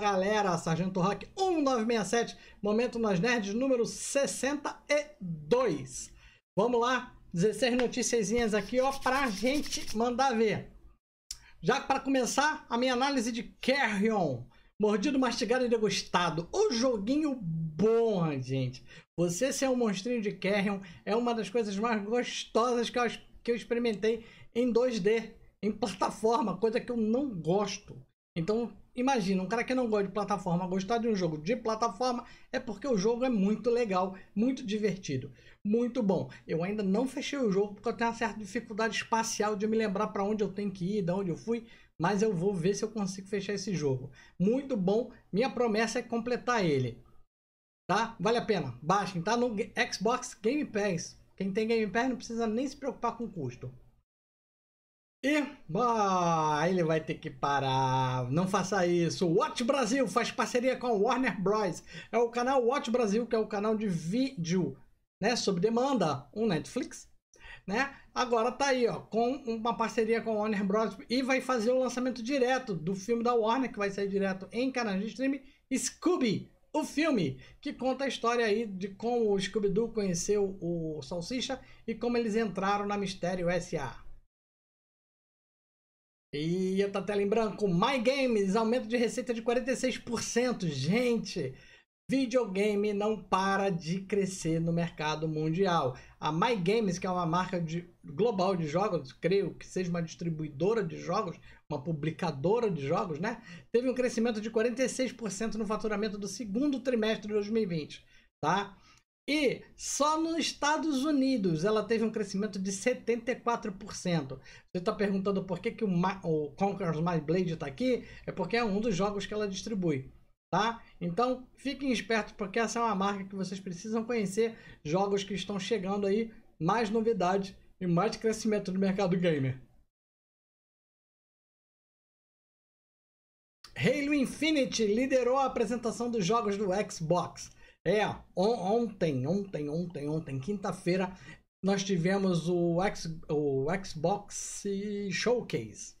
galera, Sargento Rock 1967, Momento nas Nerds número 62. Vamos lá, 16 noticiazinhas aqui, ó, pra gente mandar ver. Já para começar, a minha análise de Carrion. Mordido, mastigado e degustado. O joguinho bom, gente. Você ser um monstrinho de Carrion é uma das coisas mais gostosas que eu, que eu experimentei em 2D, em plataforma, coisa que eu não gosto. Então, imagina, um cara que não gosta de plataforma gostar de um jogo de plataforma é porque o jogo é muito legal, muito divertido, muito bom. Eu ainda não fechei o jogo porque eu tenho uma certa dificuldade espacial de me lembrar para onde eu tenho que ir, de onde eu fui, mas eu vou ver se eu consigo fechar esse jogo. Muito bom, minha promessa é completar ele. Tá? Vale a pena. Baixem, tá no Xbox Game Pass. Quem tem Game Pass não precisa nem se preocupar com custo. E ah, ele vai ter que parar. Não faça isso. Watch Brasil faz parceria com a Warner Bros. É o canal Watch Brasil, que é o canal de vídeo, né, sob demanda, um Netflix, né? Agora tá aí, ó, com uma parceria com a Warner Bros e vai fazer o lançamento direto do filme da Warner que vai sair direto em canal de streaming, Scooby, o filme que conta a história aí de como o Scooby-Doo conheceu o Salsicha e como eles entraram na Mistério S.A. E eu a tela em branco, My Games, aumento de receita de 46%. Gente, videogame não para de crescer no mercado mundial. A My Games, que é uma marca de, global de jogos, creio que seja uma distribuidora de jogos, uma publicadora de jogos, né? Teve um crescimento de 46% no faturamento do segundo trimestre de 2020, tá? E só nos Estados Unidos ela teve um crescimento de 74%. Você está perguntando por que, que o, Ma o Conqueror's My Blade está aqui? É porque é um dos jogos que ela distribui. Tá? Então fiquem espertos porque essa é uma marca que vocês precisam conhecer. Jogos que estão chegando aí, mais novidade e mais crescimento no mercado gamer. Halo Infinite liderou a apresentação dos jogos do Xbox. É, ontem, ontem, ontem, ontem, quinta-feira, nós tivemos o, X, o Xbox Showcase.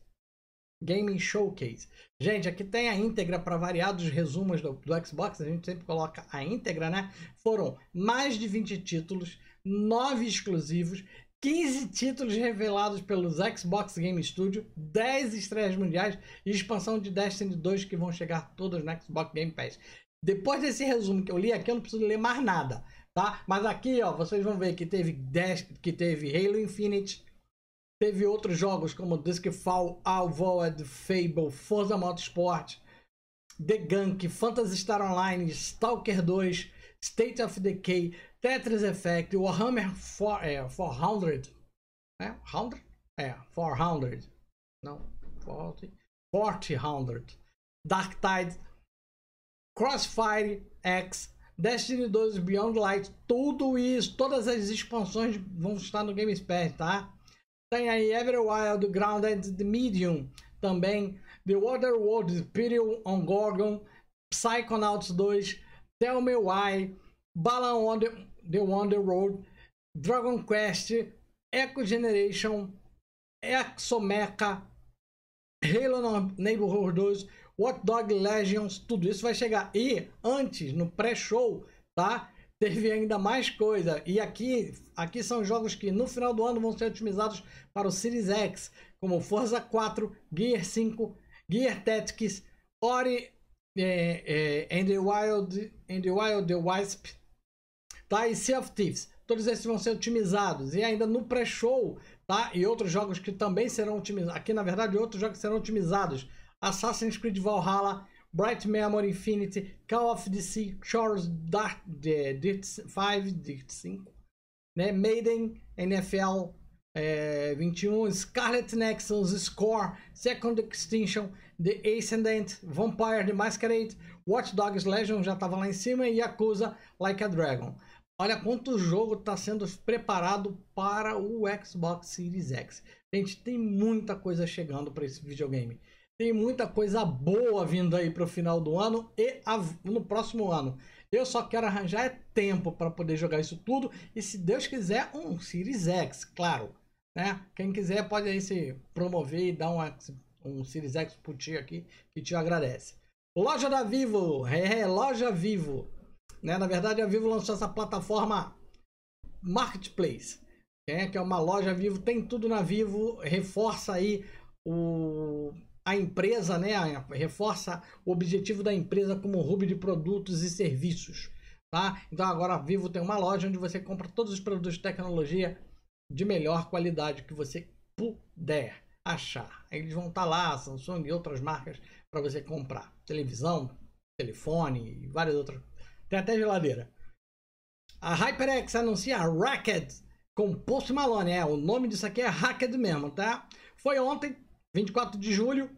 Gaming Showcase. Gente, aqui tem a íntegra para variados resumos do, do, Xbox, a gente sempre coloca a íntegra, né? Foram mais de 20 títulos, 9 exclusivos, 15 títulos revelados pelos Xbox Game Studio, 10 estreias mundiais e expansão de Destiny 2 que vão chegar todas no Xbox Game Pass. Depois desse resumo que eu li aqui, eu não preciso ler mais nada, tá? Mas aqui, ó, vocês vão ver que teve que teve Halo Infinite, teve outros jogos como Fall, Alvoed, Fable, Forza Motorsport, The Gunk, Phantasy Star Online, Stalker 2, State of Decay, Tetris Effect, Warhammer 4, é, 400, né? é, 400, não, Forty, 400, Dark Tide, Crossfire X, Destiny 2 Beyond Light, tudo isso, todas as expansões vão estar no Game Pass, tá? Tem aí Everwild, Grounded, The Medium, também The World, Imperium on Gorgon, Psychonauts 2, Tell Me Why, Balan on the, the Wonder Road, Dragon Quest, Echo Generation, Exomeca, Halo Neighborhood 2, Watch Dog Legends, tudo isso vai chegar. E antes, no pré-show, tá? Teve ainda mais coisa. E aqui, aqui são jogos que no final do ano vão ser otimizados para o Series X, como Forza 4, Gear 5, Gear Tactics, Ori é, é, and, the Wild, and the Wild The Wisp, tá? E Sea of Thieves. Todos esses vão ser otimizados. E ainda no pré-show, tá? E outros jogos que também serão otimizados. Aqui, na verdade, outros jogos serão otimizados Assassin's Creed Valhalla, Bright Memory Infinity, Call of Duty, Charles Dark, Dirt 5, Dirt 5, né? Maiden, NFL é, 21, Scarlet Nexus, Score, Second Extinction, The Ascendant, Vampire the Masquerade, Watch Dogs Legion já estava lá em cima e Yakuza Like a Dragon. Olha quanto jogo está sendo preparado para o Xbox Series X. Gente, tem muita coisa chegando para esse videogame. Tem muita coisa boa vindo aí para o final do ano e no próximo ano. Eu só quero arranjar é tempo para poder jogar isso tudo e se Deus quiser um Series X, claro, né? Quem quiser pode aí se promover e dar um, um Series X pro tio aqui que te agradece. Loja da Vivo, é, é, loja Vivo, né? Na verdade a Vivo lançou essa plataforma Marketplace, é, que é uma loja Vivo, tem tudo na Vivo, reforça aí o a empresa, né, reforça o objetivo da empresa como hub de produtos e serviços. Tá? Então agora a Vivo tem uma loja onde você compra todos os produtos de tecnologia de melhor qualidade que você puder achar. Eles vão estar tá lá, Samsung e outras marcas para você comprar. Televisão, telefone e várias outras. Tem até geladeira. A HyperX anuncia a Racket com Post Malone. É, o nome disso aqui é Racket mesmo, tá? Foi ontem, 24 de julho,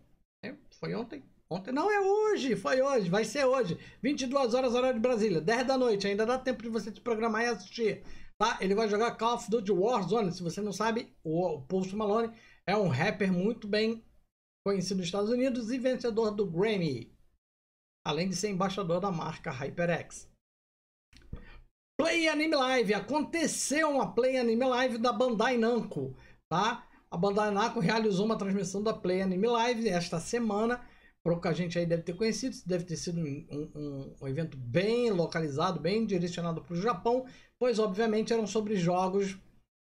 foi ontem? Ontem não é hoje, foi hoje, vai ser hoje. 22 horas, horário de Brasília, 10 da noite. Ainda dá tempo de você se programar e assistir. Tá? Ele vai jogar Call of Duty Warzone. Se você não sabe, o Post Malone é um rapper muito bem conhecido nos Estados Unidos e vencedor do Grammy. Além de ser embaixador da marca HyperX. Play Anime Live. Aconteceu uma Play Anime Live da Bandai Namco, tá? a Bandai Namco realizou uma transmissão da Play Anime Live esta semana, para o que a gente aí deve ter conhecido, deve ter sido um, um, um evento bem localizado, bem direcionado para o Japão, pois obviamente eram sobre jogos,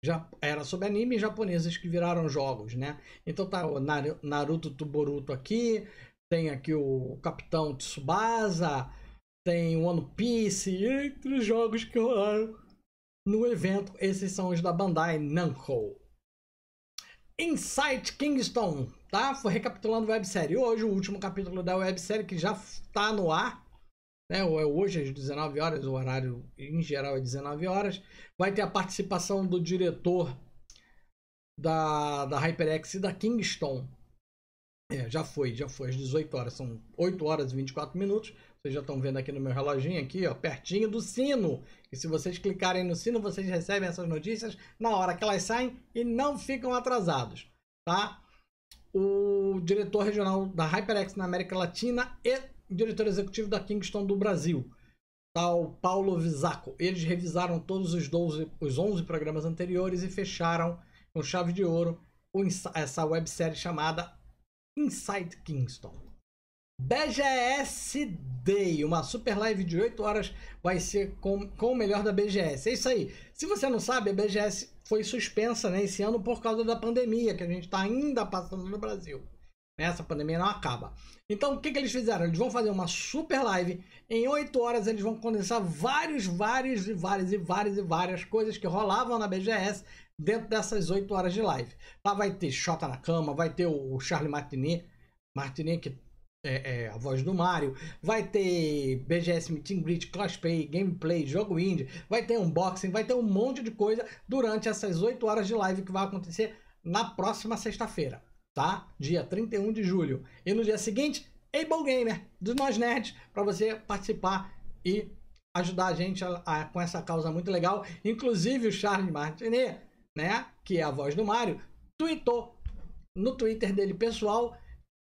já, era sobre animes japoneses que viraram jogos, né? Então tá o Naruto Tuboruto aqui, tem aqui o Capitão Tsubasa, tem o One Piece, entre os jogos que rolaram no evento, esses são os da Bandai Namco. Insight Kingston, tá? Foi recapitulando a websérie. Hoje, o último capítulo da websérie que já tá no ar, né? É hoje às 19 horas, o horário em geral é 19 horas. Vai ter a participação do diretor da, da HyperX e da Kingston. É, já foi, já foi às 18 horas, são 8 horas e 24 minutos. Vocês já estão vendo aqui no meu reloginho aqui, ó, pertinho do sino. E se vocês clicarem no sino, vocês recebem essas notícias na hora que elas saem e não ficam atrasados, tá? O diretor regional da HyperX na América Latina e diretor executivo da Kingston do Brasil, tal Paulo Visaco. Eles revisaram todos os, 12, os 11 programas anteriores e fecharam com chave de ouro essa websérie chamada Inside Kingston. BGS Day, uma super live de 8 horas vai ser com, com o melhor da BGS. É isso aí. Se você não sabe, a BGS foi suspensa né, esse ano por causa da pandemia que a gente está ainda passando no Brasil. Né, essa pandemia não acaba. Então, o que, que eles fizeram? Eles vão fazer uma super live. Em 8 horas, eles vão condensar vários, vários e várias e várias e várias coisas que rolavam na BGS dentro dessas 8 horas de live. Lá vai ter Xota na cama, vai ter o Charlie Martinet, Martinet que é, é, a voz do Mario, vai ter BGS Meeting Greet, Clash Pay, Gameplay, Jogo Indie, vai ter unboxing, vai ter um monte de coisa durante essas 8 horas de live que vai acontecer na próxima sexta-feira, tá? Dia 31 de julho. E no dia seguinte, Able Gamer, dos Nós Nerds, para você participar e ajudar a gente a, a, com essa causa muito legal. Inclusive o Charles Martinet, né, que é a voz do Mario, tweetou no Twitter dele pessoal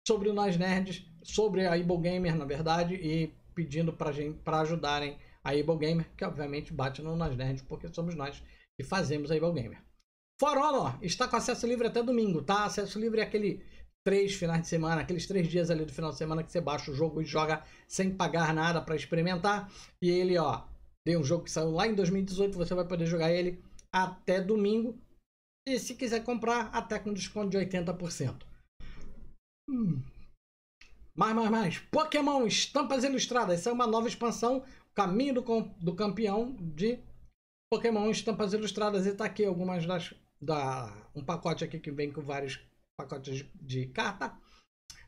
sobre o Nós Nerds sobre a Evil Gamer, na verdade, e pedindo para ajudarem a Evil Gamer, que obviamente bate no Nas Nerds, porque somos nós que fazemos a Evil Gamer. For Honor está com acesso livre até domingo, tá? Acesso livre é aquele três finais de semana, aqueles três dias ali do final de semana que você baixa o jogo e joga sem pagar nada para experimentar. E ele, ó, tem um jogo que saiu lá em 2018, você vai poder jogar ele até domingo. E se quiser comprar, até com desconto de 80%. Hum. Mais, mais, mais. Pokémon Estampas Ilustradas. Essa é uma nova expansão. Caminho do, do campeão de Pokémon Estampas Ilustradas. E tá aqui algumas das. Da, um pacote aqui que vem com vários pacotes de, de carta.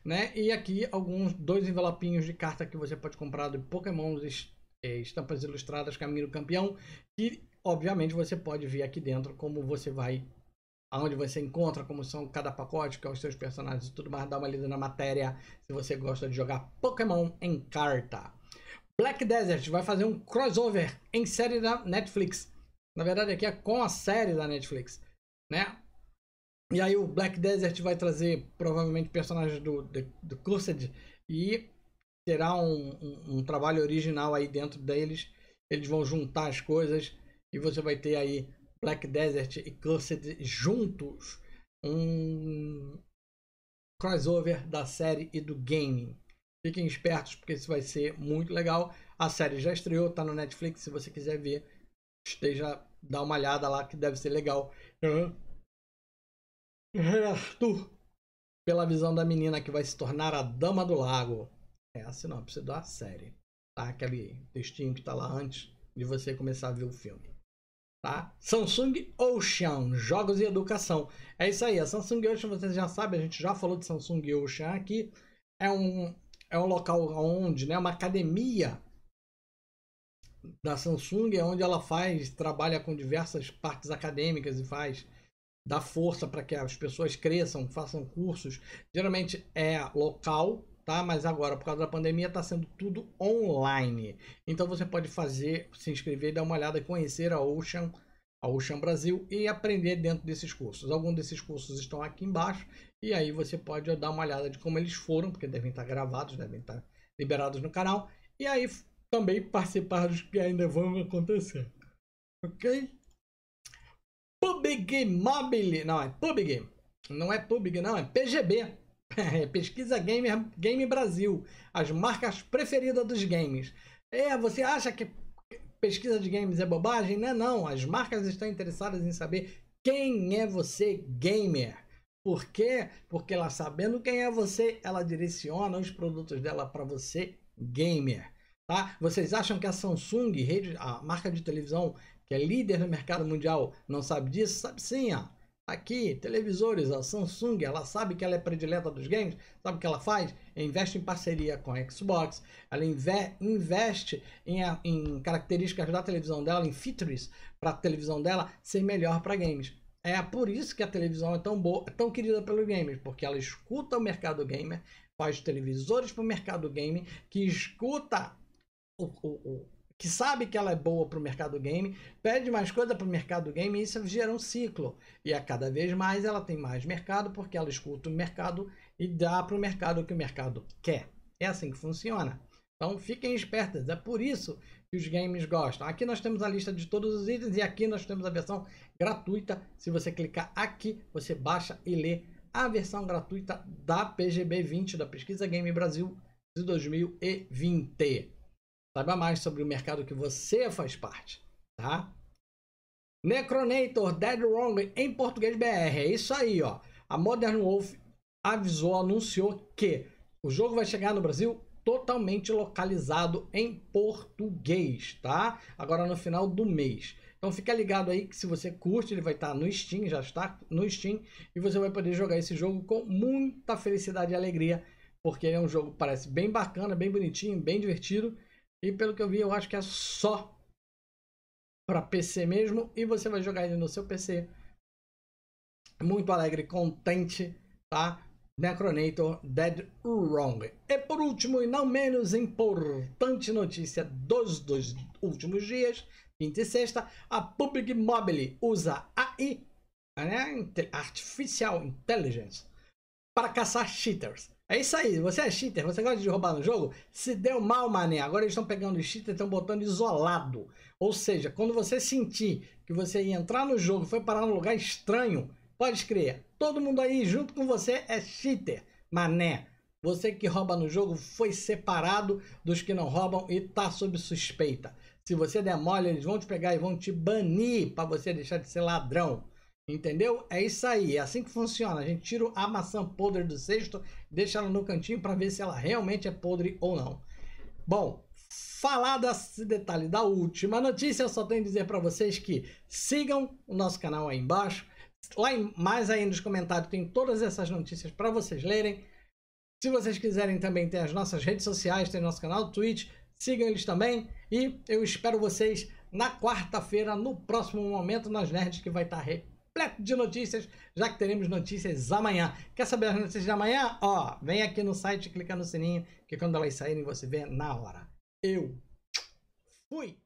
Né? E aqui alguns dois envelopinhos de carta que você pode comprar de Pokémon é, Estampas Ilustradas Caminho do Campeão. E obviamente você pode ver aqui dentro como você vai aonde você encontra como são cada pacote, que é os seus personagens e tudo mais. Dá uma lida na matéria se você gosta de jogar Pokémon em carta. Black Desert vai fazer um crossover em série da Netflix. Na verdade, aqui é com a série da Netflix, né? E aí o Black Desert vai trazer provavelmente personagens do, do, do Cursed e terá um, um, um trabalho original aí dentro deles. Eles vão juntar as coisas e você vai ter aí Black Desert e Cursed juntos um crossover da série e do game. Fiquem espertos porque isso vai ser muito legal. A série já estreou, está no Netflix, se você quiser ver, esteja dá uma olhada lá que deve ser legal. Arthur, pela visão da menina que vai se tornar a dama do lago. É a sinopse da série, tá? Aquele textinho que está lá antes de você começar a ver o filme. Tá? Samsung Ocean, jogos e educação. É isso aí, a Samsung Ocean, vocês já sabem, a gente já falou de Samsung Ocean aqui. É um, é um local onde, né, uma academia da Samsung, é onde ela faz, trabalha com diversas partes acadêmicas e faz dá força para que as pessoas cresçam, façam cursos. Geralmente é local, tá? Mas agora, por causa da pandemia, está sendo tudo online. Então você pode fazer, se inscrever, dar uma olhada, conhecer a Ocean, a Ocean Brasil e aprender dentro desses cursos. Alguns desses cursos estão aqui embaixo e aí você pode dar uma olhada de como eles foram, porque devem estar gravados, devem estar liberados no canal. E aí também participar dos que ainda vão acontecer. Ok? PUBG Mobile. Não, é PUBG. Não é PUBG, não, é PGB. É, pesquisa Gamer, Game Brasil, as marcas preferidas dos games. É, você acha que pesquisa de games é bobagem? Não, é não. As marcas estão interessadas em saber quem é você gamer. Por quê? Porque ela sabendo quem é você, ela direciona os produtos dela para você gamer. Tá? Vocês acham que a Samsung, a marca de televisão que é líder no mercado mundial, não sabe disso? Sabe sim, ó. Aqui, televisores, a Samsung, ela sabe que ela é predileta dos games, sabe o que ela faz? Investe em parceria com a Xbox, ela investe em, em características da televisão dela, em features para a televisão dela ser melhor para games. É por isso que a televisão é tão boa, é tão querida pelos gamers, porque ela escuta o mercado gamer, faz televisores para o mercado gamer que escuta o, o que sabe que ela é boa para o mercado game, pede mais coisa para o mercado game e isso gera um ciclo. E a é cada vez mais ela tem mais mercado porque ela escuta o mercado e dá para o mercado o que o mercado quer. É assim que funciona. Então fiquem espertas, é por isso que os games gostam. Aqui nós temos a lista de todos os itens e aqui nós temos a versão gratuita. Se você clicar aqui, você baixa e lê a versão gratuita da PGB 20 da Pesquisa Game Brasil de 2020. Saiba mais sobre o mercado que você faz parte, tá? Necronator Dead Wrong em português BR. É isso aí, ó. A Modern Wolf avisou, anunciou que o jogo vai chegar no Brasil totalmente localizado em português, tá? Agora no final do mês. Então fica ligado aí que se você curte, ele vai estar tá no Steam, já está no Steam, e você vai poder jogar esse jogo com muita felicidade e alegria, porque ele é um jogo parece bem bacana, bem bonitinho, bem divertido e pelo que eu vi, eu acho que é só para PC mesmo. E você vai jogar ele no seu PC. Muito alegre, contente, tá? Necronator Dead Wrong. E por último, e não menos importante notícia dos dois últimos dias, quinta e sexta, a Public Mobile usa AI, né? Artificial Intelligence, para caçar cheaters. É isso aí, você é cheater, você gosta de roubar no jogo? Se deu mal, mané. Agora eles estão pegando o cheater e estão botando isolado. Ou seja, quando você sentir que você ia entrar no jogo e foi parar num lugar estranho, pode crer, todo mundo aí junto com você é cheater, mané. Você que rouba no jogo foi separado dos que não roubam e tá sob suspeita. Se você der mole, eles vão te pegar e vão te banir para você deixar de ser ladrão. Entendeu? É isso aí, é assim que funciona. A gente tira a maçã podre do cesto, deixa ela no cantinho para ver se ela realmente é podre ou não. Bom, falado esse detalhe da última notícia, eu só tenho a dizer para vocês que sigam o nosso canal aí embaixo. Lá em, mais aí nos comentários tem todas essas notícias para vocês lerem. Se vocês quiserem também tem as nossas redes sociais, tem nosso canal Twitch, sigam eles também. E eu espero vocês na quarta-feira, no próximo momento, nas Nerds, que vai tá estar repleto de notícias, já que teremos notícias amanhã. Quer saber as notícias de amanhã? Ó, vem aqui no site, clica no sininho, que quando elas saírem você vê na hora. Eu fui!